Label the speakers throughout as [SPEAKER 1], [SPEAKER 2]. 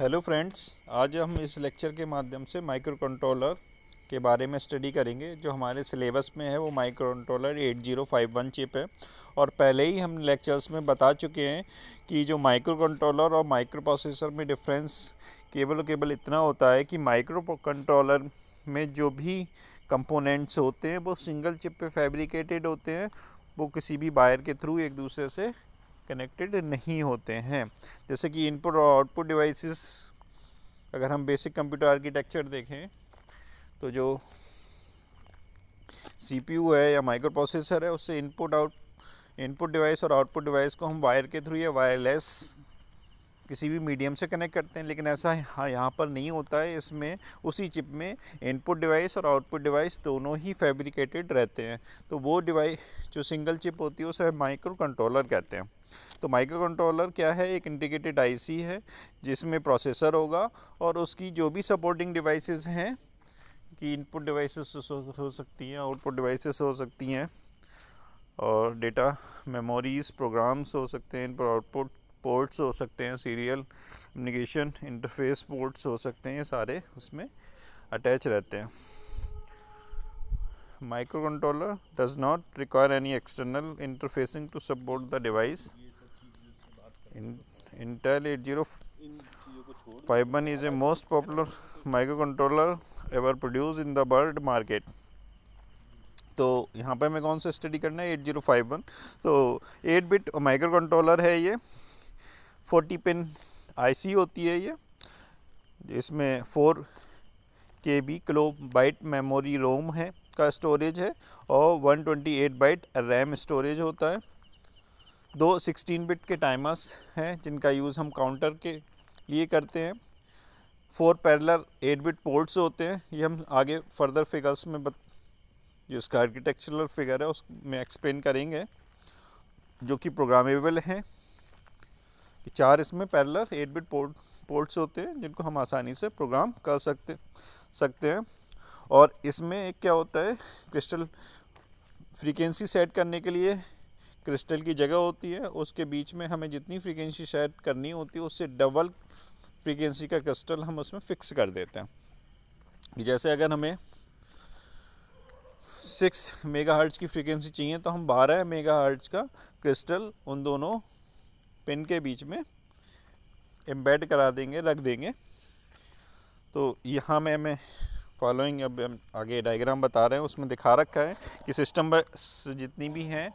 [SPEAKER 1] Hello friends आज हम इस लेक्चर के माध्यम से माइक्रो कंट्रोलर के बारे में स्टडी करेंगे जो हमारे सिलेबस में है वो माइक्रो कंट्रोलर 8051 चिप है और पहले ही हम लेक्चर्स में बता चुके हैं कि जो माइक्रो कंट्रोलर और माइक्रो प्रोसेसर में डिफरेंस केवल केवल इतना होता है कि माइक्रो कंट्रोलर में जो भी कंपोनेंट्स होते हैं वो सिंगल चिप पे फैब्रिकेटेड होते हैं वो किसी भी बायर के थ्रू एक दूसरे से कनेक्टेड नहीं होते हैं जैसे कि इनपुट और आउटपुट डिवाइसेस अगर हम बेसिक कंप्यूटर आर्किटेक्चर देखें तो जो सीपीयू है या माइक्रो प्रोसेसर है उससे इनपुट आउट इनपुट डिवाइस और आउटपुट डिवाइस को हम वायर के थ्रू या वायरलेस किसी भी मीडियम से कनेक्ट करते हैं लेकिन ऐसा हाँ यहाँ पर नहीं होता है इसमें उसी चिप में इनपुट डिवाइस और आउटपुट डिवाइस दोनों ही फैब्रिकेटेड रहते हैं तो वो डिवाइस जो सिंगल चिप होती है उसे माइक्रो कंट्रोलर कहते हैं तो माइक्रो कंट्रोलर क्या है एक इंटीग्रेटेड आईसी है जिसमें प्रोसेसर होगा और उसकी जो भी सपोर्टिंग डिवाइसेस हैं कि इनपुट डिवाइसेस हो सकती हैं आउटपुट डिवाइसेस हो सकती हैं और डेटा मेमोरीज प्रोग्राम्स हो सकते हैं इनपुट आउटपुट पोर्ट्स हो सकते हैं सीरियल कम्युनिकेशन इंटरफेस पोर्ट्स हो सकते हैं सारे उसमें अटैच रहते हैं microcontroller does not require any external interfacing to support the device Intel 8051 is a most popular microcontroller ever produced in the world market. तो यहाँ पे मैं कौन सा स्टडी करना है 8051 तो 8 बिट माइक्रो कंट्रोलर है ये 40 पिन आईसी होती है ये इसमें 4 K B kilobyte memory ROM है का स्टोरेज है और 128 बाइट रैम स्टोरेज होता है दो 16 बिट के टाइमर्स हैं जिनका यूज़ हम काउंटर के लिए करते हैं फोर पैरलर 8 बिट पोर्ट्स होते हैं ये हम आगे फर्दर फिगर्स में बत, जो इसका आर्किटेक्चरल फिगर है उसमें एक्सप्लेन करेंगे जो कि प्रोग्रामेबल हैं चार इसमें पैरलर 8 बिट पोर्ट पोर्ट्स होते हैं जिनको हम आसानी से प्रोग्राम कर सकते सकते हैं और इसमें एक क्या होता है क्रिस्टल फ्रीक्वेंसी सेट करने के लिए क्रिस्टल की जगह होती है उसके बीच में हमें जितनी फ्रीक्वेंसी सेट करनी होती है उससे डबल फ्रीक्वेंसी का क्रिस्टल हम उसमें फिक्स कर देते हैं जैसे अगर हमें सिक्स मेगा हर्ट्ज की फ्रीक्वेंसी चाहिए तो हम बारह मेगा हर्ट्ज का क्रिस्टल उन दोनों पिन के बीच में एम्बेड करा देंगे रख देंगे तो यहाँ में हमें फॉलोइंग अब आगे डायग्राम बता रहे हैं उसमें दिखा रखा है कि सिस्टम जितनी भी हैं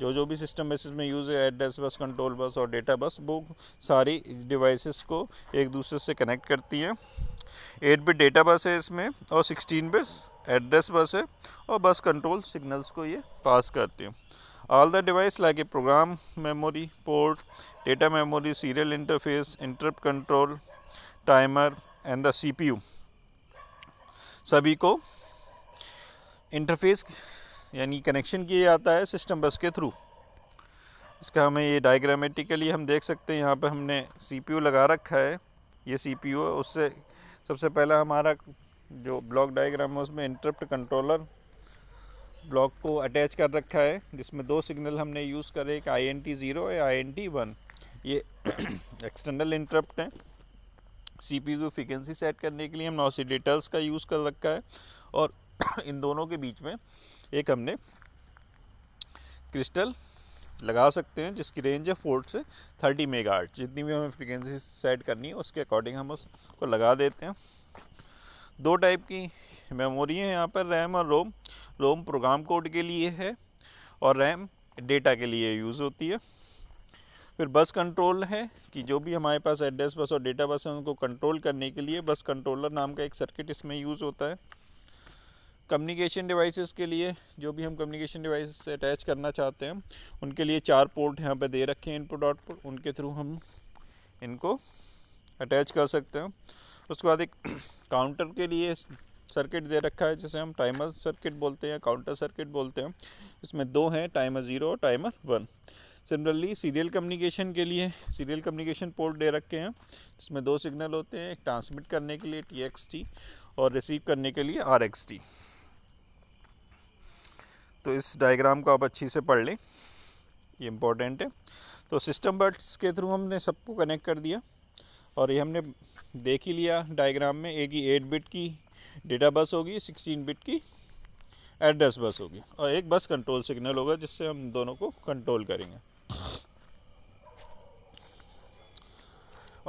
[SPEAKER 1] जो जो भी सिस्टम बेसिस में यूज़ है एड्रेस बस कंट्रोल बस और डेटा बस वो सारी डिवाइसेस को एक दूसरे से कनेक्ट करती हैं एट बिट डेटा बस है इसमें और सिक्सटीन बिट एड्रेस बस है और बस कंट्रोल सिग्नल्स को ये पास करती हैं all the device like a program memory port data memory serial interface interrupt control timer and the C सभी को इंटरफेस यानी कनेक्शन किया जाता है सिस्टम बस के थ्रू इसका हमें ये डायग्रामेटिकली हम देख सकते हैं यहाँ पर हमने सी लगा रखा है ये पी है उससे सबसे पहला हमारा जो ब्लॉक डायग्राम है उसमें इंटरप्ट कंट्रोलर ब्लॉक को अटैच कर रखा है जिसमें दो सिग्नल हमने यूज़ करे एक आई एन टी ज़ीरो या आई एन टी वन ये एक्सटर्नल इंटरप्ट हैं सी पी को फ्रिक्वेंसी सेट करने के लिए हम नॉसीडेटर्स का यूज़ कर रखा है और इन दोनों के बीच में एक हमने क्रिस्टल लगा सकते हैं जिसकी रेंज है फोर्ट से थर्टी मेगा आर्ट जितनी भी हमें फ्रिक्वेंसी सेट करनी है उसके अकॉर्डिंग हम उसको लगा देते हैं दो टाइप की मेमोरी है यहाँ पर रैम और रोम रोम प्रोग्राम कोड के लिए है और रैम डेटा के लिए यूज़ होती है फिर बस कंट्रोल है कि जो भी हमारे पास एड्रेस बस और डेटा बस है उनको कंट्रोल करने के लिए बस कंट्रोलर नाम का एक सर्किट इसमें यूज़ होता है कम्युनिकेशन डिवाइसेस के लिए जो भी हम कम्युनिकेशन डिवाइसेस से अटैच करना चाहते हैं उनके लिए चार पोर्ट यहाँ पे दे रखे हैं इनपुट आउटपुट उनके थ्रू हम इनको अटैच कर सकते हैं उसके बाद एक काउंटर के लिए सर्किट दे रखा है जिसे हम टाइमर सर्किट बोलते हैं काउंटर सर्किट बोलते हैं इसमें दो हैं टाइमर ज़ीरो और timer one similarly serial communication के लिए सीरियल कम्युनिकेशन पोर्ट दे रखे हैं जिसमें दो सिग्नल होते हैं एक ट्रांसमिट करने के लिए टी और रिसीव करने के लिए आर एक्स टी तो इस डायग्राम को आप अच्छी से पढ़ लें ये इम्पोर्टेंट है तो सिस्टम बर्ड्स के थ्रू हमने सबको कनेक्ट कर दिया और ये हमने देख ही लिया डायग्राम में एक ही एट बिट की डेटा बस होगी सिक्सटीन बिट की एड्रेस बस होगी और एक बस कंट्रोल सिग्नल होगा जिससे हम दोनों को कंट्रोल करेंगे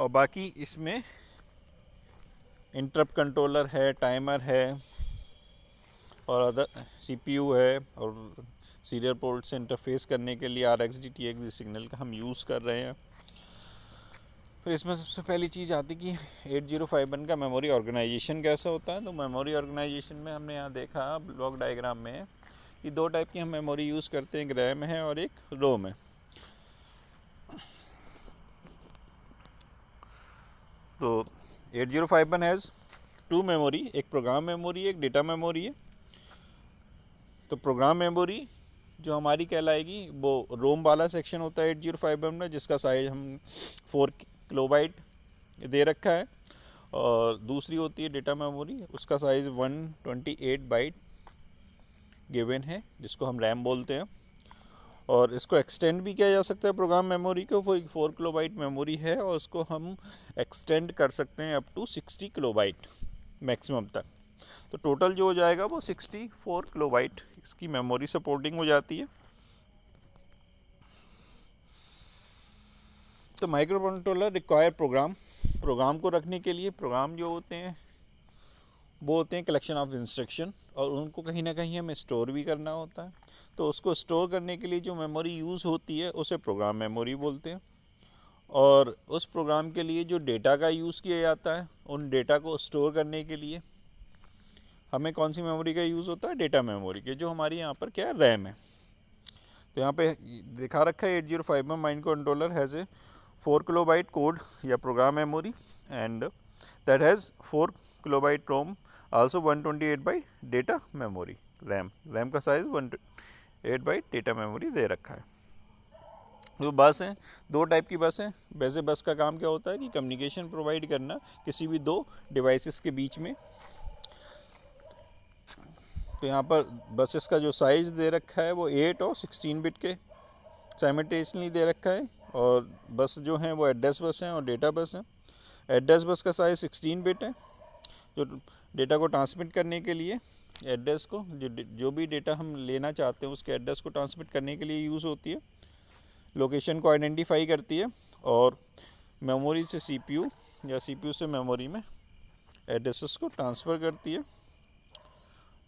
[SPEAKER 1] और बाकी इसमें इंटरप्ट कंट्रोलर है टाइमर है और अदर सी है और सीरियल पोर्ट से इंटरफेस करने के लिए R X D T X signal का हम यूज़ कर रहे हैं फिर इसमें सबसे पहली चीज़ आती कि एट जीरो फाइव वन का मेमोरी ऑर्गेनाइजेशन कैसा होता है तो मेमोरी ऑर्गेनाइजेशन में हमने यहाँ देखा ब्लॉक डायग्राम में कि दो टाइप की हम मेमोरी यूज़ करते हैं एक रैम है और एक रोम है तो eight zero five one has two memory एक प्रोग्राम मेमोरी एक डेटा मेमोरी है तो प्रोग्राम मेमोरी जो हमारी कहलाएगी वो रोम वाला सेक्शन होता है एट जीरो फाइव एम में जिसका साइज़ हम फोर किलोबाइट दे रखा है और दूसरी होती है डेटा मेमोरी उसका size one twenty eight byte given है जिसको हम रैम बोलते हैं और इसको एक्सटेंड भी किया जा सकता है प्रोग्राम मेमोरी को फोर फोर किलोबाइट मेमोरी है और उसको हम एक्सटेंड कर सकते हैं up to sixty kilobyte maximum तक तो टोटल जो हो जाएगा वो 64 किलो वाइट इसकी मेमोरी सपोर्टिंग हो जाती है तो microcontroller require program program को रखने के लिए प्रोग्राम जो होते हैं वो होते हैं कलेक्शन ऑफ इंस्ट्रक्शन और उनको कहीं ना कहीं हमें स्टोर भी करना होता है तो उसको स्टोर करने के लिए जो मेमोरी यूज़ होती है उसे प्रोग्राम मेमोरी बोलते हैं और उस प्रोग्राम के लिए जो डेटा का यूज़ किया जाता है उन डेटा को स्टोर करने के लिए हमें कौन सी मेमोरी का यूज़ होता है डेटा मेमोरी के जो हमारी यहाँ पर क्या है रैम है तो यहाँ पे दिखा रखा है एट जीरो फाइव में mind controller has a four kilobyte code या program memory and that has ROM also one twenty 128 byte data memory RAM RAM का size one eight byte data memory दे रखा है तो बस हैं दो टाइप की बस हैं वैसे बस का काम क्या होता है कि कम्युनिकेशन प्रोवाइड करना किसी भी दो डिवाइसेस के बीच में तो यहाँ पर बसेस का जो साइज़ दे रखा है वो एट और सिक्सटीन बिट के सैमिटेशनली दे रखा है और बस जो हैं वो एड्रेस बस हैं और डेटा बस हैं एड्रेस बस का साइज़ सिक्सटीन बिट है जो डेटा को ट्रांसमिट करने के लिए एड्रेस को जो जो भी डेटा हम लेना चाहते हैं उसके एड्रेस को ट्रांसमिट करने के लिए यूज़ होती है लोकेशन को आइडेंटिफाई करती है और मेमोरी से सीपीयू या सीपीयू से मेमोरी में एड्रेसेस को ट्रांसफ़र करती है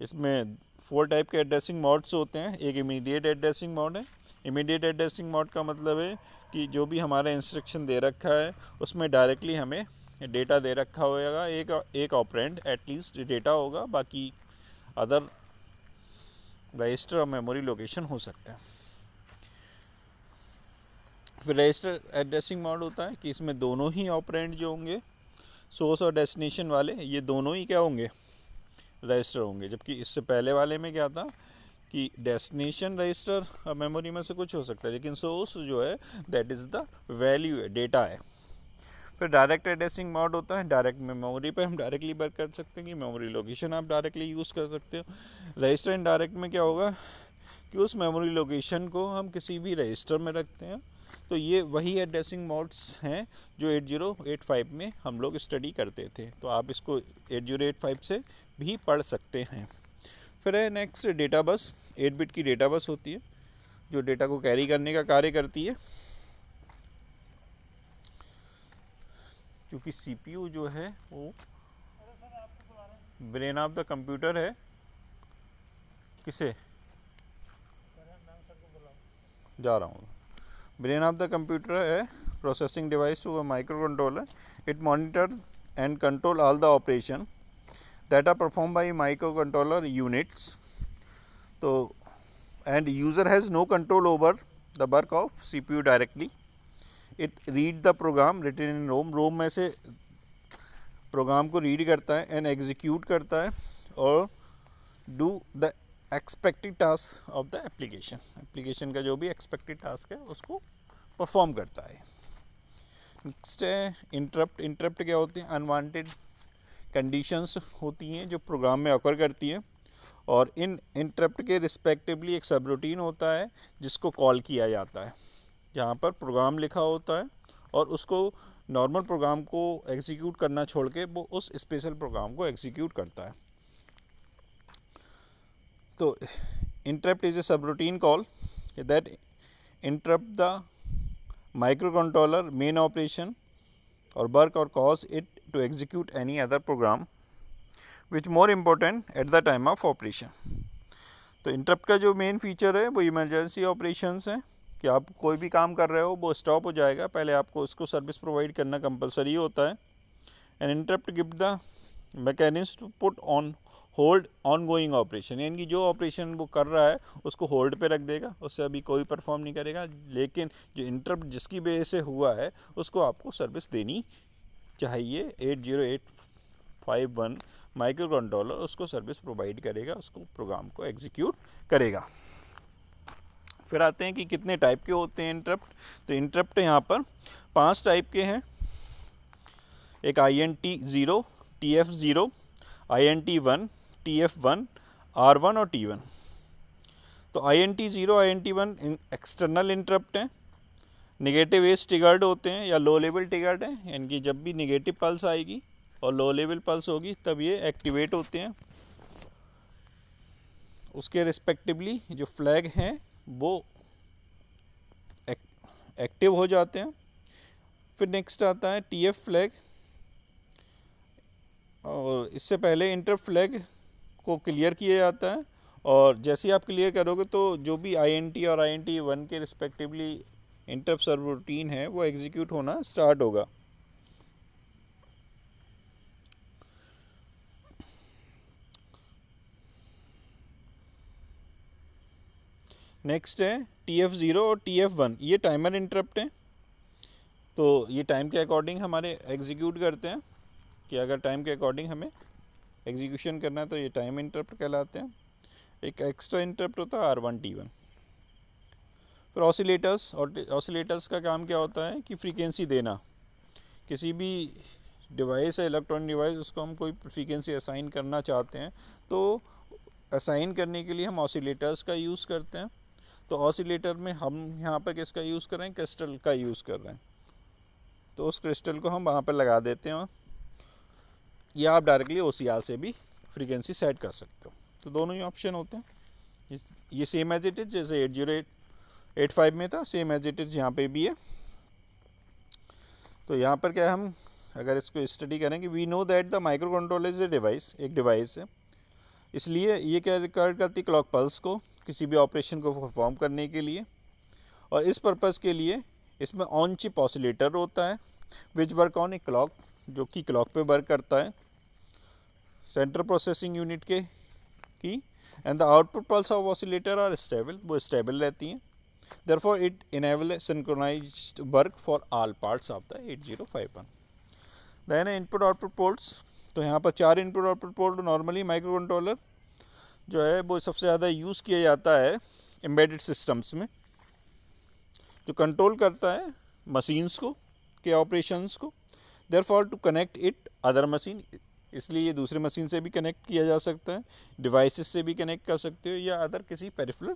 [SPEAKER 1] इसमें फोर टाइप के एड्रेसिंग मोड्स होते हैं एक इमीडिएट एड्रेसिंग मोड है इमीडिएट एड्रेसिंग मोड का मतलब है कि जो भी हमारा इंस्ट्रक्शन दे रखा है उसमें डायरेक्टली हमें डेटा दे रखा होगा एक एक ऑपरेंड एटलीस्ट डेटा होगा बाकी अदर रजिस्टर और मेमोरी लोकेशन हो सकते हैं फिर रजिस्टर एड्रेसिंग मोड होता है कि इसमें दोनों ही ऑपरेंड जो होंगे सोर्स और डेस्टिनेशन वाले ये दोनों ही क्या होंगे रजिस्टर होंगे जबकि इससे पहले वाले में क्या था कि डेस्टिनेशन रजिस्टर मेमोरी में से कुछ हो सकता है लेकिन सोर्स जो है दैट इज़ द वैल्यू है डेटा है फिर डायरेक्ट एड्रेसिंग मोड होता है डायरेक्ट मेमोरी पे हम डायरेक्टली वर्क कर सकते हैं कि मेमोरी लोकेशन आप डायरेक्टली यूज़ कर सकते हो रजिस्टर इन डायरेक्ट में क्या होगा कि उस मेमोरी लोकेशन को हम किसी भी रजिस्टर में रखते हैं तो ये वही एड्रेसिंग मोड्स हैं जो 8085 में हम लोग स्टडी करते थे तो आप इसको फाइव से भी पढ़ सकते हैं फिर है next data bus eight bit की डेटा बस होती है जो डेटा को कैरी करने का कार्य करती है चूँकि सीपीयू जो है वो ब्रेन ऑफ द कंप्यूटर है किसे जा रहा हूँ ब्रेन ऑफ द कंप्यूटर है processing device to a microcontroller it monitor and control all the operation that are performed by microcontroller units. So, and user has no control over the work of CPU directly. It read the program written in ROM, ROM में से programme को read करता है and execute करता है और do the expected task of the application application का जो भी एक्सपेक्टेड टास्क है उसको परफॉर्म करता है नेक्स्ट है इंटरप्ट इंटरप्ट क्या होते हैं अनवांटेड कंडीशंस होती हैं जो प्रोग्राम में ऑकर करती हैं और इन इंटरप्ट के रिस्पेक्टिवली एक सब रूटीन होता है जिसको कॉल किया जाता है जहाँ पर प्रोग्राम लिखा होता है और उसको नॉर्मल प्रोग्राम को एग्जीक्यूट करना छोड़ के वो उस स्पेशल प्रोग्राम को एग्जीक्यूट करता है तो interrupt is a subroutine call that interrupt the microcontroller main operation or work or cause it to execute any other program which more important at the time of operation. तो interrupt का जो main feature है वो emergency operations हैं कि आप कोई भी काम कर रहे हो वो स्टॉप हो जाएगा पहले आपको उसको सर्विस प्रोवाइड करना कंपलसरी होता है and interrupt give the mechanism to put on hold ongoing operation यानी कि जो ऑपरेशन वो कर रहा है उसको होल्ड पे रख देगा उससे अभी कोई परफॉर्म नहीं करेगा लेकिन जो इंटरप्ट जिसकी वजह से हुआ है उसको आपको सर्विस देनी चाहिए eight zero eight five one microcontroller उसको सर्विस प्रोवाइड करेगा उसको प्रोग्राम को एग्जीक्यूट करेगा फिर आते हैं कि कितने टाइप के होते हैं इंटरप्ट तो इंटरप्ट यहाँ पर पांच टाइप के हैं एक I N T zero T F zero I N T one T F one R one और टी वन तो I N T zero I N T one external interrupt हैं निगेटिव एज टिगर्ड होते हैं या low level टिगर्ड हैं यानी कि जब भी निगेटिव पल्स आएगी और लो लेवल पल्स होगी तब ये एक्टिवेट होते हैं उसके रिस्पेक्टिवली जो फ्लैग हैं वो एक, एक्टिव हो जाते हैं फिर नेक्स्ट आता है टी एफ फ्लैग और इससे पहले इंटर फ्लैग को क्लियर किया जाता है और जैसे आप क्लियर करोगे तो जो भी आई और आई वन के रिस्पेक्टिवली इंटरप सर्व रूटीन है वो एग्जीक्यूट होना स्टार्ट होगा नेक्स्ट है टी एफ़ ज़ीरो और टी एफ़ वन ये टाइमर इंटरप्ट हैं तो ये टाइम के अकॉर्डिंग हमारे एग्जीक्यूट करते हैं कि अगर टाइम के अकॉर्डिंग हमें एग्जीक्यूशन करना है तो ये टाइम इंटरप्ट कहलाते हैं एक एक्स्ट्रा इंटरप्ट होता है आर वन टी वन फिर ऑसिलेटर्स ऑसिलेटर्स का काम क्या होता है कि फ्रीक्वेंसी देना किसी भी डिवाइस है इलेक्ट्रॉनिक डिवाइस उसको हम कोई फ्रीक्वेंसी असाइन करना चाहते हैं तो असाइन करने के लिए हम ऑसिलेटर्स का यूज़ करते हैं तो ऑसिलेटर में हम यहाँ पर किसका यूज़ कर रहे हैं क्रिस्टल का यूज़ कर रहे हैं तो उस क्रिस्टल को हम वहाँ पर लगा देते हैं या आप डायरेक्टली ओ से भी फ्रीक्वेंसी सेट कर सकते हो तो दोनों ही ऑप्शन होते हैं ये सेम एज इट इज जैसे eight zero eight eight five में था सेम एज इट इज यहाँ पे भी है तो यहाँ पर क्या हम अगर इसको स्टडी करेंगे we know that the micro control is a device एक डिवाइस है इसलिए ये क्या रिकॉर्ड करती क्लॉक पल्स को किसी भी ऑपरेशन को परफॉर्म करने के लिए और इस पर्पज़ के लिए इसमें ऑन चिप ऑसिलेटर होता है which work on a clock जो कि क्लॉक पे वर्क करता है सेंट्रल प्रोसेसिंग यूनिट के की and the output pulse of oscillator are stable वो स्टेबल रहती हैं for it synchronize work for all parts of the eight zero five one then input output ports तो यहाँ पर चार input output port normally microcontroller जो है वो सबसे ज़्यादा यूज़ किया जाता है एम्बेडेड सिस्टम्स में जो कंट्रोल करता है मशीन्स को के ऑपरेशंस को therefore to connect it other machine इसलिए ये दूसरे मशीन से भी कनेक्ट किया जा सकता है डिवाइसेस से भी कनेक्ट कर सकते हो या अदर किसी पेरिफेरल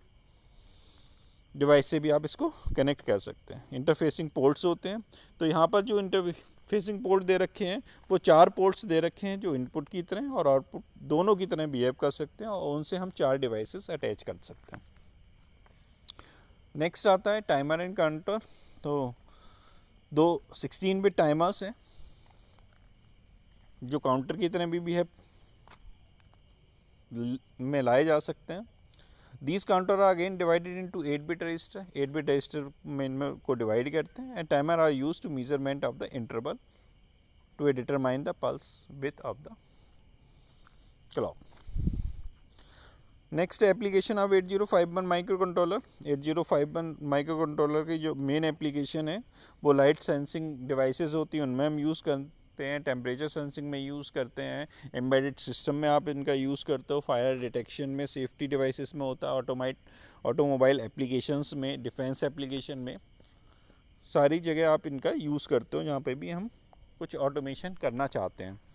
[SPEAKER 1] डिवाइस से भी आप इसको कनेक्ट कर सकते हैं इंटरफेसिंग पोर्ट्स होते हैं तो यहाँ पर जो इंटरफेसिंग पोर्ट दे रखे हैं वो चार पोर्ट्स दे रखे हैं जो इनपुट की तरह और आउटपुट दोनों की तरह बिहेव कर सकते हैं और उनसे हम चार डिवाइसेस अटैच कर सकते हैं नेक्स्ट आता है टाइमर एंड काउंटर तो दो सिक्सटीन बिट टाइमर्स हैं जो काउंटर की तरह भी, भी है में लाए जा सकते हैं these counter are again divided into eight bit register eight bit register में इनमें को डिवाइड करते हैं and timer are use to measurement of the interval to determine the pulse width of the clock next application of eight zero five one microcontroller eight zero five one microcontroller की जो main application है वो light sensing devices होती हैं उनमें हम use कर सकते हैं टेम्परेचर सेंसिंग में यूज़ करते हैं एम्बेडेड सिस्टम में आप इनका यूज़ करते हो फायर डिटेक्शन में सेफ्टी डिवाइसेस में होता है ऑटोमाइट ऑटोमोबाइल एप्लीकेशंस में डिफेंस एप्लीकेशन में सारी जगह आप इनका यूज़ करते हो जहाँ पे भी हम कुछ ऑटोमेशन करना चाहते हैं